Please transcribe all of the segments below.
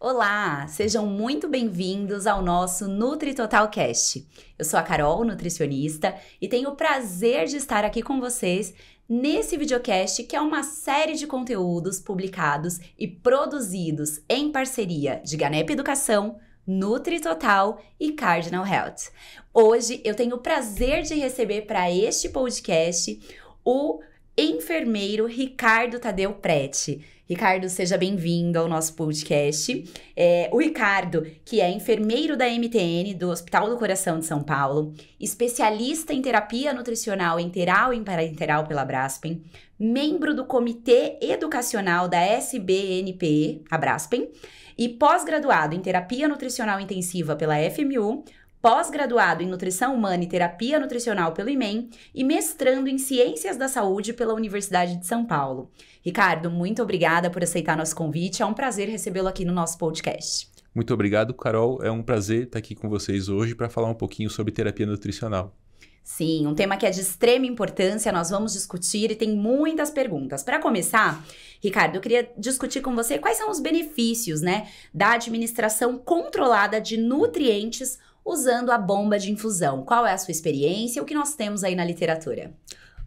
Olá, sejam muito bem-vindos ao nosso Nutri Total Cast. Eu sou a Carol, nutricionista, e tenho o prazer de estar aqui com vocês nesse videocast que é uma série de conteúdos publicados e produzidos em parceria de Ganep Educação, Nutri Total e Cardinal Health. Hoje eu tenho o prazer de receber para este podcast o enfermeiro Ricardo Tadeu Prete. Ricardo, seja bem-vindo ao nosso podcast. É, o Ricardo, que é enfermeiro da MTN do Hospital do Coração de São Paulo, especialista em terapia nutricional enteral e paraenteral pela Braspen, membro do Comitê Educacional da SBNPE, a Braspen, e pós-graduado em terapia nutricional intensiva pela FMU, pós-graduado em Nutrição Humana e Terapia Nutricional pelo IMEM e mestrando em Ciências da Saúde pela Universidade de São Paulo. Ricardo, muito obrigada por aceitar nosso convite. É um prazer recebê-lo aqui no nosso podcast. Muito obrigado, Carol. É um prazer estar aqui com vocês hoje para falar um pouquinho sobre terapia nutricional. Sim, um tema que é de extrema importância, nós vamos discutir e tem muitas perguntas. Para começar, Ricardo, eu queria discutir com você quais são os benefícios, né, da administração controlada de nutrientes usando a bomba de infusão. Qual é a sua experiência? O que nós temos aí na literatura?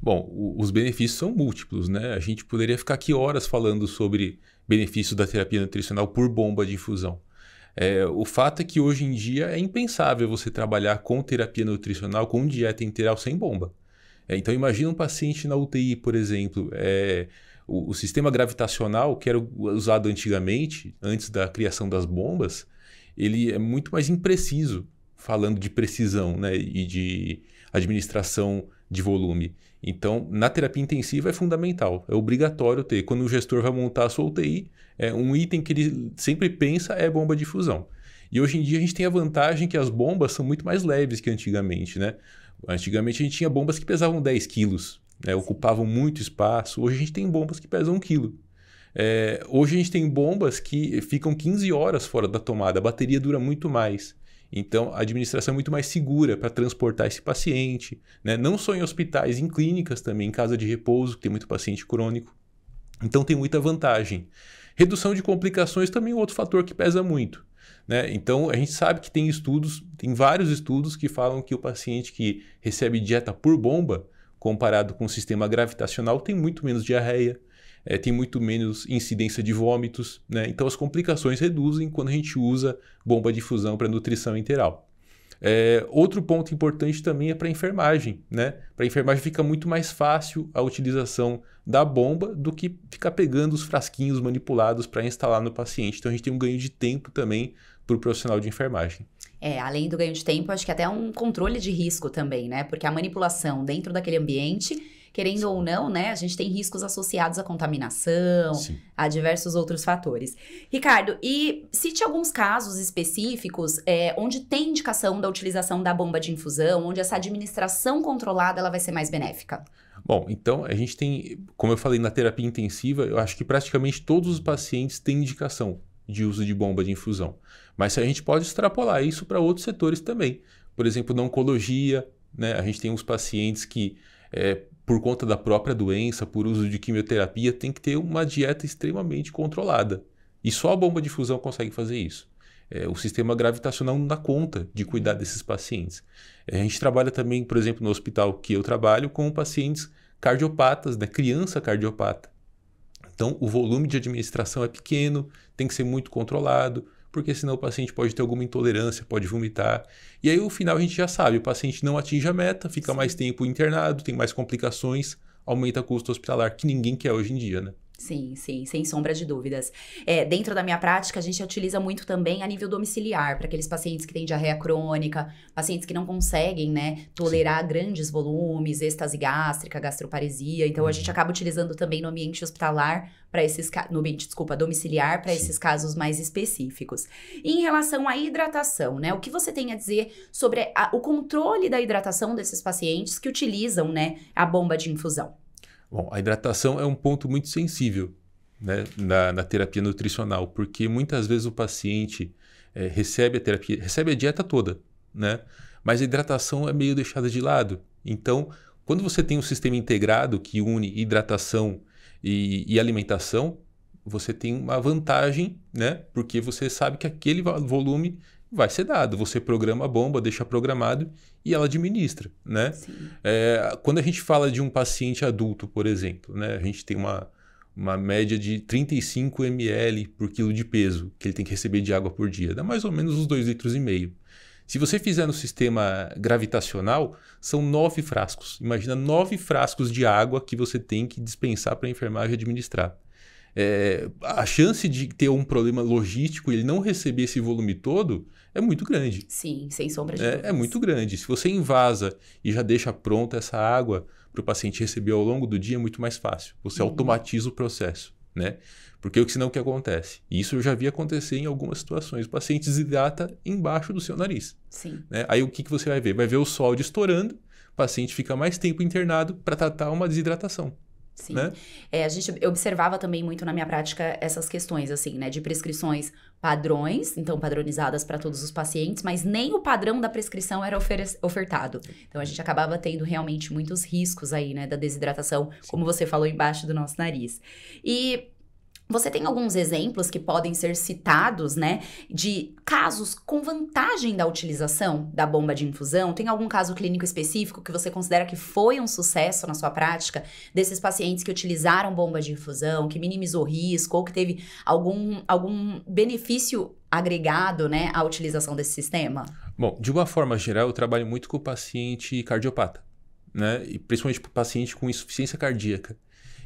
Bom, os benefícios são múltiplos, né? A gente poderia ficar aqui horas falando sobre benefícios da terapia nutricional por bomba de infusão. É, o fato é que hoje em dia é impensável você trabalhar com terapia nutricional, com dieta integral sem bomba. É, então imagina um paciente na UTI, por exemplo. É, o, o, sistema gravitacional, que era usado antigamente, antes da criação das bombas, ele é muito mais impreciso falando de precisão né, e de administração de volume. Então, na terapia intensiva é fundamental, é obrigatório ter. Quando o gestor vai montar a sua UTI, é um item que ele sempre pensa é bomba de fusão. E hoje em dia a gente tem a vantagem que as bombas são muito mais leves que antigamente, né? Antigamente a gente tinha bombas que pesavam 10 quilos, né? ocupavam muito espaço. Hoje a gente tem bombas que pesam 1 quilo. É, hoje a gente tem bombas que ficam 15 horas fora da tomada, a bateria dura muito mais. Então, a administração é muito mais segura para transportar esse paciente, né? não só em hospitais, em clínicas também, em casa de repouso, que tem muito paciente crônico. Então, tem muita vantagem. Redução de complicações também é outro fator que pesa muito. Né? Então, a gente sabe que tem estudos, tem vários estudos que falam que o paciente que recebe dieta por bomba, comparado com o sistema gravitacional, tem muito menos diarreia, é, tem muito menos incidência de vômitos, né? Então as complicações reduzem quando a gente usa bomba de fusão para nutrição enteral. É, outro ponto importante também é para enfermagem, né? Para enfermagem fica muito mais fácil a utilização da bomba do que ficar pegando os frasquinhos manipulados para instalar no paciente. Então a gente tem um ganho de tempo também para o profissional de enfermagem. É, além do ganho de tempo, acho que até um controle de risco também, né? Porque a manipulação dentro daquele ambiente querendo ou não, né, a gente tem riscos associados à contaminação, Sim. a diversos outros fatores. Ricardo, e cite alguns casos específicos é, onde tem indicação da utilização da bomba de infusão, onde essa administração controlada ela vai ser mais benéfica. Bom, então a gente tem, como eu falei na terapia intensiva, eu acho que praticamente todos os pacientes têm indicação de uso de bomba de infusão. Mas a gente pode extrapolar isso para outros setores também. Por exemplo, na oncologia, né, a gente tem uns pacientes que é, por conta da própria doença, por uso de quimioterapia, tem que ter uma dieta extremamente controlada. E só a bomba de fusão consegue fazer isso. É, o sistema gravitacional não dá conta de cuidar desses pacientes. É, a gente trabalha também, por exemplo, no hospital que eu trabalho, com pacientes cardiopatas, né? criança cardiopata. Então, o volume de administração é pequeno, tem que ser muito controlado porque senão o paciente pode ter alguma intolerância, pode vomitar. E aí, o final, a gente já sabe: o paciente não atinge a meta, fica mais tempo internado, tem mais complicações, aumenta o custo hospitalar, que ninguém quer hoje em dia, né? Sim, sim, sem sombra de dúvidas. É, dentro da minha prática, a gente utiliza muito também a nível domiciliar, para aqueles pacientes que têm diarreia crônica, pacientes que não conseguem, né, tolerar sim. grandes volumes, êxtase gástrica, gastroparesia. Então, a gente uhum. acaba utilizando também no ambiente hospitalar para esses no ambiente, desculpa, domiciliar para esses casos mais específicos. E em relação à hidratação, né? O que você tem a dizer sobre a, o controle da hidratação desses pacientes que utilizam, né, a bomba de infusão? Bom, a hidratação é um ponto muito sensível né, na, na terapia nutricional, porque muitas vezes o paciente é, recebe a terapia, recebe a dieta toda, né? Mas a hidratação é meio deixada de lado. Então, quando você tem um sistema integrado que une hidratação e, e alimentação, você tem uma vantagem, né? Porque você sabe que aquele volume vai ser dado. Você programa a bomba, deixa programado e ela administra, né? É, quando a gente fala de um paciente adulto, por exemplo, né? A gente tem uma, uma média de 35 ml por quilo de peso que ele tem que receber de água por dia. Dá mais ou menos uns 2,5 litros. e meio. Se você fizer no sistema gravitacional, são nove frascos. Imagina nove frascos de água que você tem que dispensar para a enfermagem administrar é, a chance de ter um problema logístico e ele não receber esse volume todo é muito grande. Sim, sem sombra de é, dúvidas. É, é muito grande. Se você invasa e já deixa pronta essa água para o paciente receber ao longo do dia, é muito mais fácil. Você uhum. automatiza o processo, né? Porque o que senão o que acontece? Isso eu já vi acontecer em algumas situações. O paciente desidrata embaixo do seu nariz. Sim. Né? Aí o que, que você vai ver? Vai ver o sol estourando, o paciente fica mais tempo internado para tratar uma desidratação. Sim. Né? É, a gente observava também muito na minha prática essas questões, assim, né? De prescrições padrões, então padronizadas para todos os pacientes, mas nem o padrão da prescrição era ofertado. Então a gente acabava tendo realmente muitos riscos aí, né? Da desidratação, Sim. como você falou, embaixo do nosso nariz. E você tem alguns exemplos que podem ser citados, né, de casos com vantagem da utilização da bomba de infusão? Tem algum caso clínico específico que você considera que foi um sucesso na sua prática desses pacientes que utilizaram bomba de infusão, que minimizou risco ou que teve algum, algum benefício agregado, né, à utilização desse sistema? Bom, de uma forma geral, eu trabalho muito com o paciente cardiopata, né, e principalmente com o paciente com insuficiência cardíaca.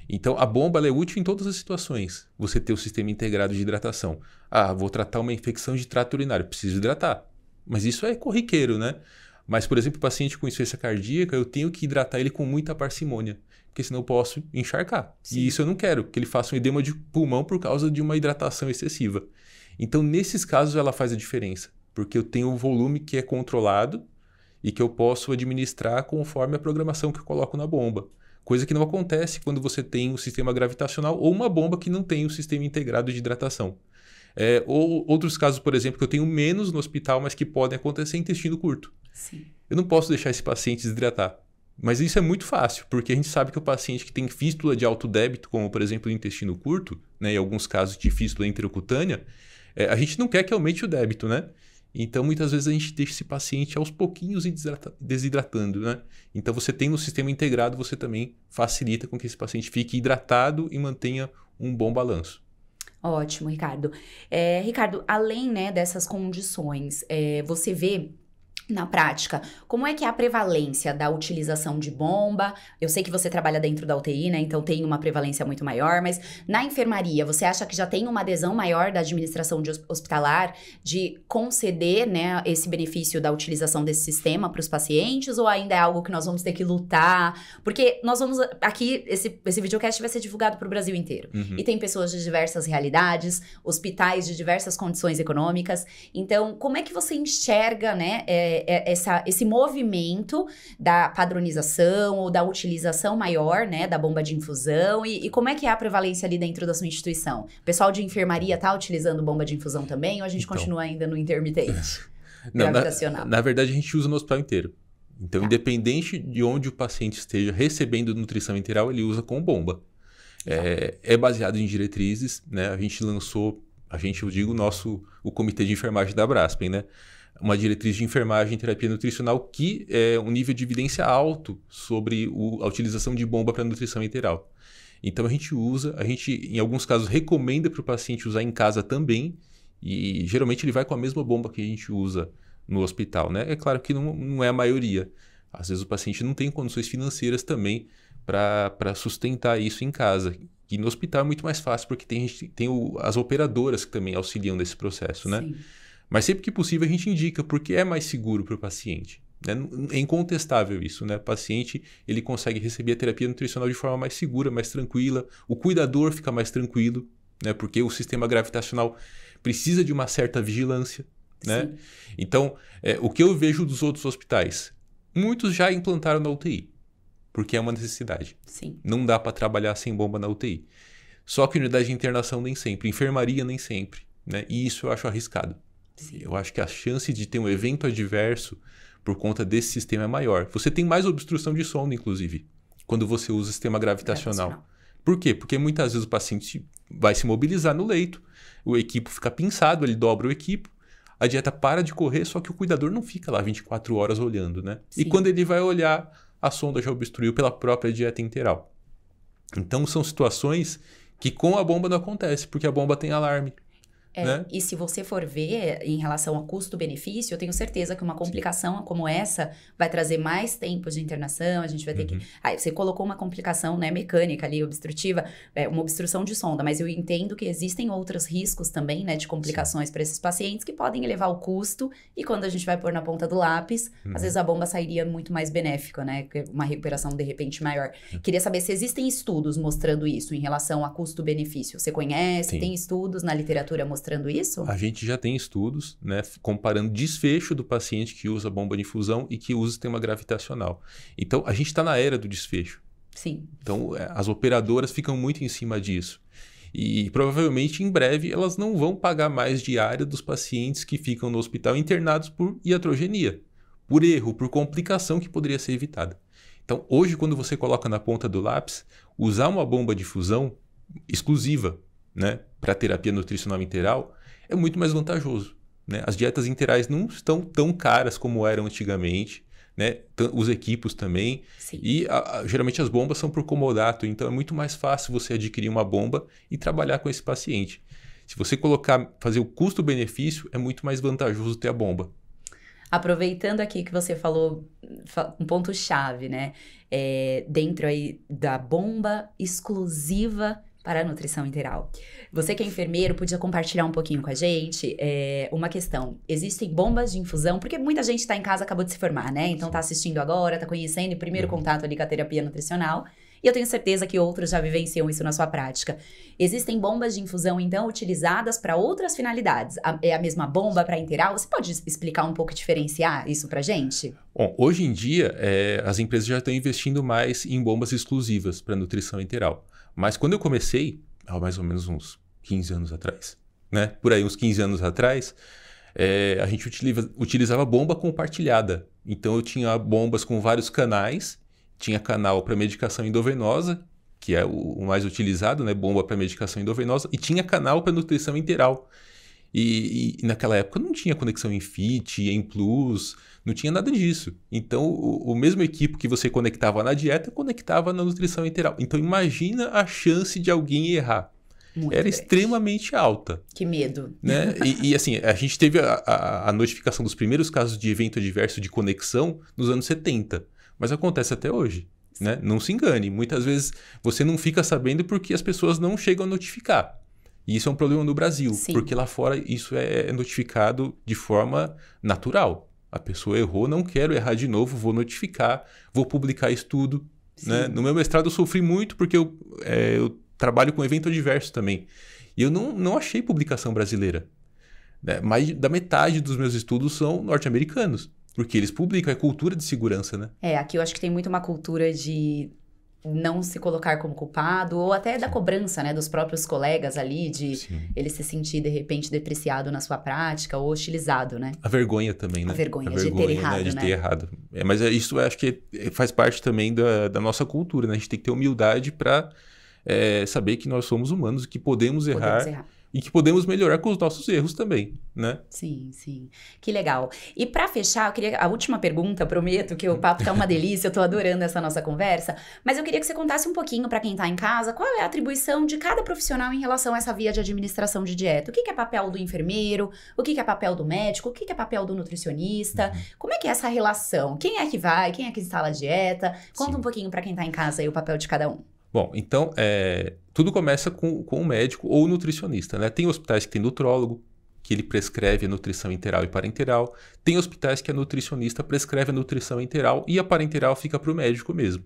Então, a bomba é útil em todas as situações. Você ter o sistema integrado de hidratação. Ah, vou tratar uma infecção de trato urinário, preciso hidratar. Mas isso é corriqueiro, né? Mas, por exemplo, paciente com insuficiência cardíaca, eu tenho que hidratar ele com muita parcimônia, porque senão eu posso encharcar. Sim. E isso eu não quero, que ele faça um edema de pulmão por causa de uma hidratação excessiva. Então, nesses casos, ela faz a diferença, porque eu tenho um volume que é controlado e que eu posso administrar conforme a programação que eu coloco na bomba. Coisa que não acontece quando você tem um sistema gravitacional ou uma bomba que não tem um sistema integrado de hidratação. É, ou outros casos, por exemplo, que eu tenho menos no hospital, mas que podem acontecer é intestino curto. Sim. Eu não posso deixar esse paciente desidratar. Mas isso é muito fácil, porque a gente sabe que o paciente que tem fístula de alto débito, como por exemplo o intestino curto, né, e alguns casos de fístula intraocutânea, é, a gente não quer que aumente o débito, né? Então, muitas vezes a gente deixa esse paciente aos pouquinhos e desidratando, né? Então, você tem no sistema integrado, você também facilita com que esse paciente fique hidratado e mantenha um bom balanço. Ótimo, Ricardo. É, Ricardo, além né, dessas condições, é, você vê na prática, como é que é a prevalência da utilização de bomba? Eu sei que você trabalha dentro da UTI, né? Então tem uma prevalência muito maior, mas na enfermaria, você acha que já tem uma adesão maior da administração de hospitalar de conceder, né, esse benefício da utilização desse sistema para os pacientes ou ainda é algo que nós vamos ter que lutar? Porque nós vamos aqui esse esse videocast vai ser divulgado para o Brasil inteiro. Uhum. E tem pessoas de diversas realidades, hospitais de diversas condições econômicas. Então, como é que você enxerga, né, é, é, é, essa, esse movimento da padronização ou da utilização maior, né, da bomba de infusão e, e, como é que é a prevalência ali dentro da sua instituição? O pessoal de enfermaria tá utilizando bomba de infusão também ou a gente então, continua ainda no intermitente? Não, na, na verdade, a gente usa no hospital inteiro. Então, tá. independente de onde o paciente esteja recebendo nutrição enteral, ele usa com bomba. Tá. É, é, baseado em diretrizes, né? A gente lançou, a gente, eu digo, o nosso, o comitê de enfermagem da Braspen, né? uma diretriz de enfermagem e terapia nutricional que é um nível de evidência alto sobre o, a utilização de bomba para nutrição enteral. Então a gente usa, a gente em alguns casos recomenda para o paciente usar em casa também, e geralmente ele vai com a mesma bomba que a gente usa no hospital, né? É claro que não, não é a maioria. Às vezes o paciente não tem condições financeiras também para sustentar isso em casa. E no hospital é muito mais fácil, porque tem, tem o, as operadoras que também auxiliam nesse processo, né? Sim. né? Mas sempre que possível a gente indica, porque é mais seguro para o paciente. Né? É incontestável isso, né? O paciente ele consegue receber a terapia nutricional de forma mais segura, mais tranquila. O cuidador fica mais tranquilo, né? Porque o sistema gravitacional precisa de uma certa vigilância, né? Sim. Então, é, o que eu vejo dos outros hospitais, muitos já implantaram na UTI, porque é uma necessidade. Sim. Não dá para trabalhar sem bomba na UTI. Só que unidade de internação nem sempre, enfermaria nem sempre, né? E isso eu acho arriscado. Sim. Eu acho que a chance de ter um evento adverso por conta desse sistema é maior. Você tem mais obstrução de sonda, inclusive, quando você usa o sistema gravitacional. gravitacional. Por quê? Porque muitas vezes o paciente vai se mobilizar no leito, o equipo fica pinçado, ele dobra o equipo, a dieta para de correr, só que o cuidador não fica lá 24 horas olhando, né? Sim. E quando ele vai olhar, a sonda já obstruiu pela própria dieta interal. Então são situações que com a bomba não acontece, porque a bomba tem alarme. É, né? E se você for ver é, em relação a custo-benefício, eu tenho certeza que uma complicação como essa vai trazer mais tempo de internação, a gente vai ter uhum. que. você colocou uma complicação né, mecânica ali, obstrutiva, é, uma obstrução de sonda, mas eu entendo que existem outros riscos também, né, de complicações para esses pacientes que podem elevar o custo e quando a gente vai pôr na ponta do lápis, uhum. às vezes a bomba sairia muito mais benéfica, né? Uma recuperação de repente maior. Uhum. Queria saber se existem estudos mostrando isso em relação a custo-benefício. Você conhece? Sim. Tem estudos na literatura mostrando? mostrando isso? A gente já tem estudos, né, comparando desfecho do paciente que usa bomba de infusão e que usa sistema gravitacional. Então, a gente está na era do desfecho. Sim. Então, é, as operadoras ficam muito em cima disso. E provavelmente em breve elas não vão pagar mais diária dos pacientes que ficam no hospital internados por iatrogenia, por erro, por complicação que poderia ser evitada. Então, hoje, quando você coloca na ponta do lápis, usar uma bomba de fusão exclusiva né, para terapia nutricional integral é muito mais vantajoso. Né? As dietas interais não estão tão caras como eram antigamente. Né? Os equipos também. Sim. E a, a, geralmente as bombas são por comodato, então é muito mais fácil você adquirir uma bomba e trabalhar com esse paciente. Se você colocar, fazer o custo-benefício, é muito mais vantajoso ter a bomba. Aproveitando aqui que você falou um ponto chave, né? É, dentro aí da bomba exclusiva para a nutrição integral. Você que é enfermeiro, podia compartilhar um pouquinho com a gente é, uma questão. Existem bombas de infusão, porque muita gente está em casa, acabou de se formar, né? Então está assistindo agora, está conhecendo o primeiro uhum. contato ali com a terapia nutricional. E eu tenho certeza que outros já vivenciam isso na sua prática. Existem bombas de infusão, então, utilizadas para outras finalidades. A, é a mesma bomba para interal? Você pode explicar um pouco, diferenciar isso para gente? Bom, hoje em dia, é, as empresas já estão investindo mais em bombas exclusivas para nutrição interal. Mas quando eu comecei, há mais ou menos uns 15 anos atrás, né? Por aí, uns 15 anos atrás, é, a gente utilizava bomba compartilhada. Então eu tinha bombas com vários canais, tinha canal para medicação endovenosa, que é o, o mais utilizado, né? Bomba para medicação endovenosa, e tinha canal para nutrição enteral. E, e, e, naquela época não tinha conexão em FIT, em Plus, não tinha nada disso. Então, o, o mesmo equipo que você conectava na dieta, conectava na nutrição integral. Então, imagina a chance de alguém errar. Muito era bem. extremamente alta. Que medo. Né? E, e assim, a gente teve a, a, a, notificação dos primeiros casos de evento adverso de conexão nos anos 70, mas acontece até hoje. Né? Não se engane, muitas vezes você não fica sabendo porque as pessoas não chegam a notificar. E isso é um problema no Brasil, Sim. porque lá fora isso é, é notificado de forma natural. A pessoa errou, não quero errar de novo, vou notificar, vou publicar isso tudo. Né? No meu mestrado eu sofri muito porque eu, é, eu trabalho com evento adverso também. E eu não, não achei publicação brasileira. Né? Mais da metade dos meus estudos são norte-americanos. Porque eles publicam, é cultura de segurança, né? É, aqui eu acho que tem muito uma cultura de não se colocar como culpado, ou até da cobrança, né, dos próprios colegas ali, de Sim. ele se sentir, de repente, depreciado na sua prática ou hostilizado, né? A vergonha também, né? A vergonha, a vergonha de ter né, errado, né? De ter errado. É, mas é, isso acho que faz parte também da, da nossa cultura, né? A gente tem que ter humildade para é, eh, saber que nós somos humanos, que podemos errar. Podemos errar e que podemos melhorar com os nossos erros também, né? Sim, sim. Que legal. E para fechar, eu queria a última pergunta, prometo que o papo tá uma delícia, eu tô adorando essa nossa conversa, mas eu queria que você contasse um pouquinho para quem tá em casa, qual é a atribuição de cada profissional em relação a essa via de administração de dieta? O que, que é papel do enfermeiro? O que, que é papel do médico? O que, que é papel do nutricionista? Uhum. Como é que é essa relação? Quem é que vai? Quem é que instala a dieta? Conta sim. um pouquinho para quem tá em casa aí o papel de cada um. Bom, então é, tudo começa com, com um médico ou nutricionista. Né? Tem hospitais que tem nutrólogo, que ele prescreve a nutrição interal e parenteral. Tem hospitais que a nutricionista prescreve a nutrição interal e a parenteral fica para o médico mesmo.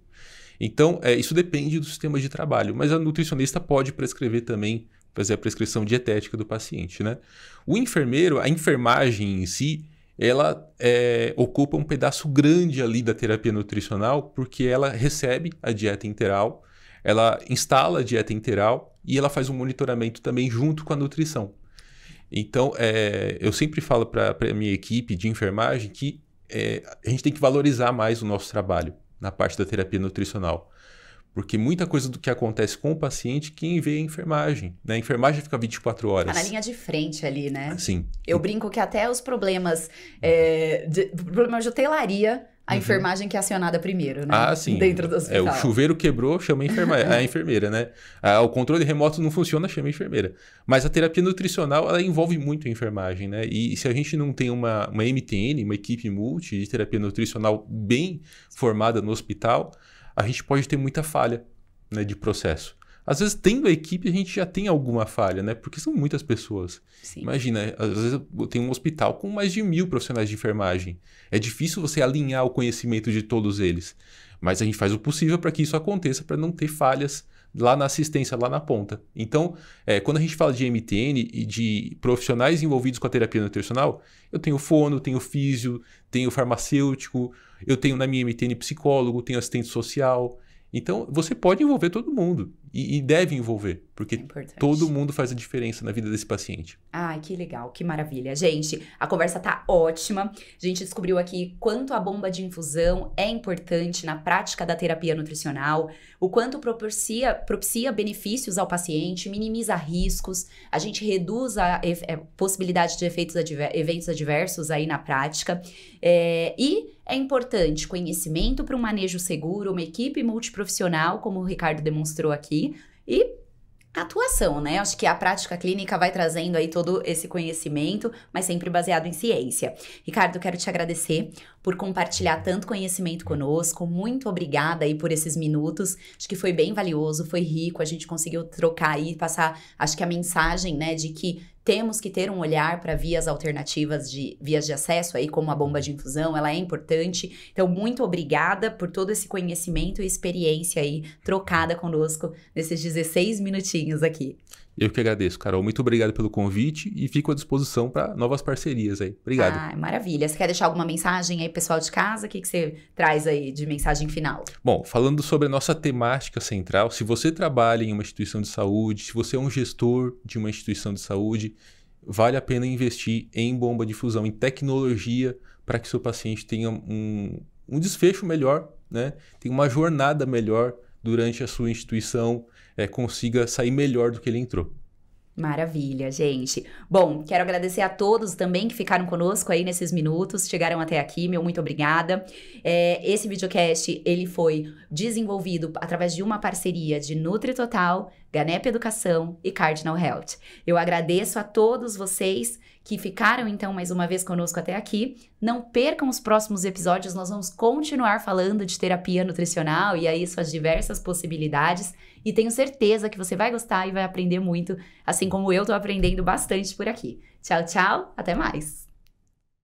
Então, é, isso depende do sistema de trabalho, mas a nutricionista pode prescrever também, fazer a prescrição dietética do paciente, né? O enfermeiro, a enfermagem em si, ela é, ocupa um pedaço grande ali da terapia nutricional, porque ela recebe a dieta interal, ela instala a dieta integral e ela faz um monitoramento também junto com a nutrição. Então, é, eu sempre falo para a minha equipe de enfermagem que é, a gente tem que valorizar mais o nosso trabalho na parte da terapia nutricional. Porque muita coisa do que acontece com o paciente, quem vê é a enfermagem. Né? A enfermagem fica 24 horas. Tá na linha de frente ali, né? Sim. Eu brinco que até os problemas, é, de, problemas de hotelaria a uhum. enfermagem que é acionada primeiro, né? Ah, sim. Dentro do hospital. É, o chuveiro quebrou, chama a, a enfermeira, né? Ah, o controle remoto não funciona, chama a enfermeira. Mas a terapia nutricional, ela envolve muito a enfermagem, né? E, e se a gente não tem uma, uma MTN, uma equipe multi de terapia nutricional bem formada no hospital, a gente pode ter muita falha né, de processo às vezes tendo a equipe a gente já tem alguma falha, né? Porque são muitas pessoas. Sim. Imagina, às vezes eu tenho um hospital com mais de mil profissionais de enfermagem. É difícil você alinhar o conhecimento de todos eles. Mas a gente faz o possível para que isso aconteça, para não ter falhas lá na assistência, lá na ponta. Então, é, quando a gente fala de MTN e de profissionais envolvidos com a terapia nutricional, eu tenho fono, tenho físio, tenho farmacêutico, eu tenho na minha MTN psicólogo, tenho assistente social, então, você pode envolver todo mundo e, e deve envolver, porque todo mundo faz a diferença na vida desse paciente. Ai, que legal, que maravilha. Gente, a conversa tá ótima. A gente descobriu aqui quanto a bomba de infusão é importante na prática da terapia nutricional, o quanto propicia, propicia benefícios ao paciente, minimiza riscos, a gente reduz a, é, possibilidade de efeitos adver, eventos adversos aí na prática. É, e é importante conhecimento para um manejo seguro, uma equipe multiprofissional, como o Ricardo demonstrou aqui, e atuação, né? Acho que a prática clínica vai trazendo aí todo esse conhecimento, mas sempre baseado em ciência. Ricardo, quero te agradecer por compartilhar tanto conhecimento conosco. Muito obrigada aí por esses minutos. Acho que foi bem valioso, foi rico, a gente conseguiu trocar aí, passar, acho que a mensagem, né, de que temos que ter um olhar para vias alternativas de vias de acesso aí, como a bomba de infusão, ela é importante. Então, muito obrigada por todo esse conhecimento e experiência aí trocada conosco nesses 16 minutinhos aqui. Eu que agradeço, Carol. Muito obrigado pelo convite e fico à disposição para novas parcerias aí. Obrigado. Ah, maravilha. Você quer deixar alguma mensagem aí, pessoal de casa? O que, que você traz aí de mensagem final? Bom, falando sobre a nossa temática central, se você trabalha em uma instituição de saúde, se você é um gestor de uma instituição de saúde, vale a pena investir em bomba de fusão, em tecnologia, para que seu paciente tenha um, um desfecho melhor, né? tenha uma jornada melhor durante a sua instituição é, consiga sair melhor do que ele entrou. Maravilha, gente. Bom, quero agradecer a todos também que ficaram conosco aí nesses minutos, chegaram até aqui, meu muito obrigada. É, esse videocast, ele foi desenvolvido através de uma parceria de Nutri Total, Ganep Educação e Cardinal Health. Eu agradeço a todos vocês que ficaram então mais uma vez conosco até aqui. Não percam os próximos episódios, nós vamos continuar falando de terapia nutricional e aí suas diversas possibilidades. E tenho certeza que você vai gostar e vai aprender muito, assim como eu estou aprendendo bastante por aqui. Tchau, tchau, até mais!